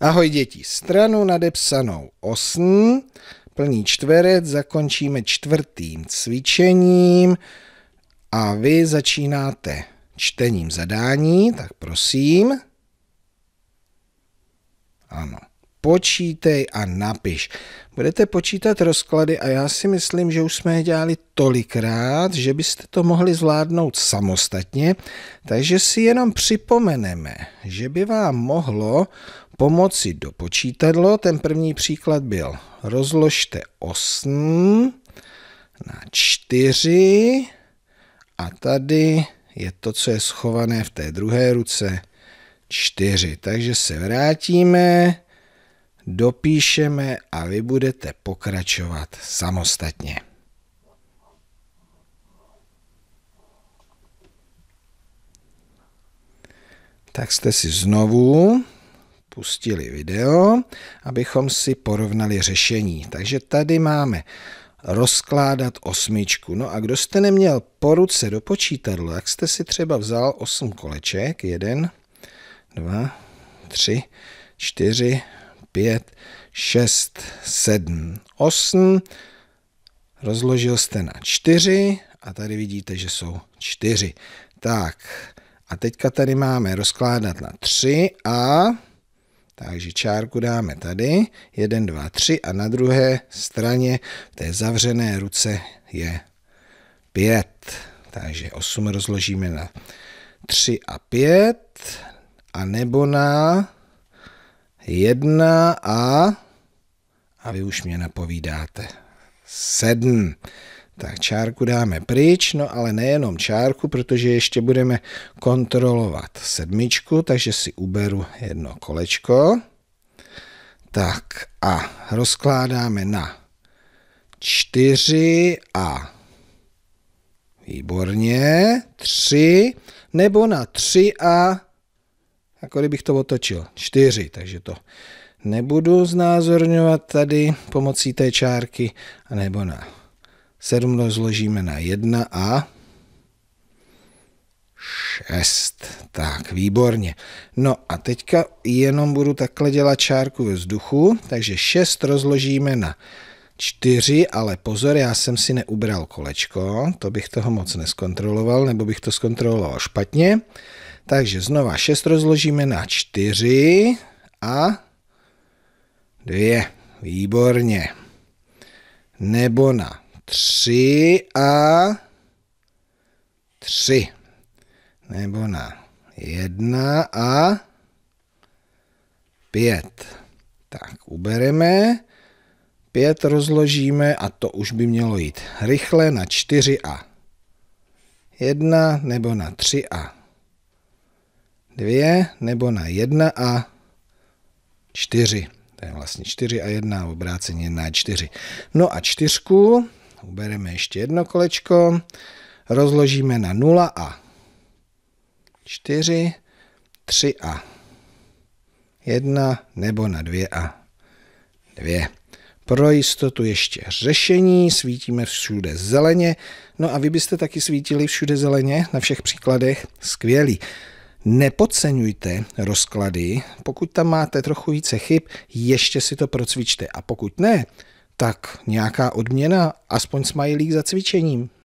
Ahoj děti, stranu nadepsanou 8, plný čtverec, zakončíme čtvrtým cvičením a vy začínáte čtením zadání, tak prosím. Ano, počítej a napiš. Budete počítat rozklady a já si myslím, že už jsme je dělali tolikrát, že byste to mohli zvládnout samostatně, takže si jenom připomeneme, že by vám mohlo pomoci do počítadlo. Ten první příklad byl rozložte 8 na 4 a tady je to, co je schované v té druhé ruce 4. Takže se vrátíme, dopíšeme a vy budete pokračovat samostatně. Tak jste si znovu pustili video, abychom si porovnali řešení. Takže tady máme rozkládat osmičku. No a kdo jste neměl po ruce do počítadla, tak jste si třeba vzal osm koleček, jeden, dva, tři, čtyři, pět, šest, sedm, osm, rozložil jste na čtyři a tady vidíte, že jsou čtyři. Tak a teďka tady máme rozkládat na tři a takže čárku dáme tady, 1, 2, 3 a na druhé straně té zavřené ruce je 5. Takže 8 rozložíme na 3 a 5 a nebo na 1 a a vy už mě napovídáte. 7. Tak čárku dáme pryč, no ale nejenom čárku, protože ještě budeme kontrolovat sedmičku, takže si uberu jedno kolečko. Tak a rozkládáme na čtyři a výborně, tři nebo na tři a jako kdybych to otočil, čtyři, takže to nebudu znázorňovat tady pomocí té čárky, nebo na 7 rozložíme na 1 a 6. Tak, výborně. No a teďka jenom budu takhle dělat čárku ve vzduchu, takže 6 rozložíme na 4, ale pozor, já jsem si neubral kolečko, to bych toho moc neskontroloval, nebo bych to zkontroloval špatně. Takže znova 6 rozložíme na 4 a 2. Výborně. Nebo na 3 a 3. Nebo na 1 a 5. Tak ubereme, 5 rozložíme a to už by mělo jít rychle na 4 a 1 nebo na 3 a 2 nebo na 1 a 4. To je vlastně 4 a 1 obráceně na 4. No a čtyřku Ubereme ještě jedno kolečko, rozložíme na 0 a 4, 3 a 1 nebo na 2 a 2. Pro jistotu ještě řešení, svítíme všude zeleně, no a vy byste taky svítili všude zeleně na všech příkladech, skvělý. Nepodceňujte rozklady, pokud tam máte trochu více chyb, ještě si to procvičte a pokud ne, tak nějaká odměna, aspoň smajlík za cvičením.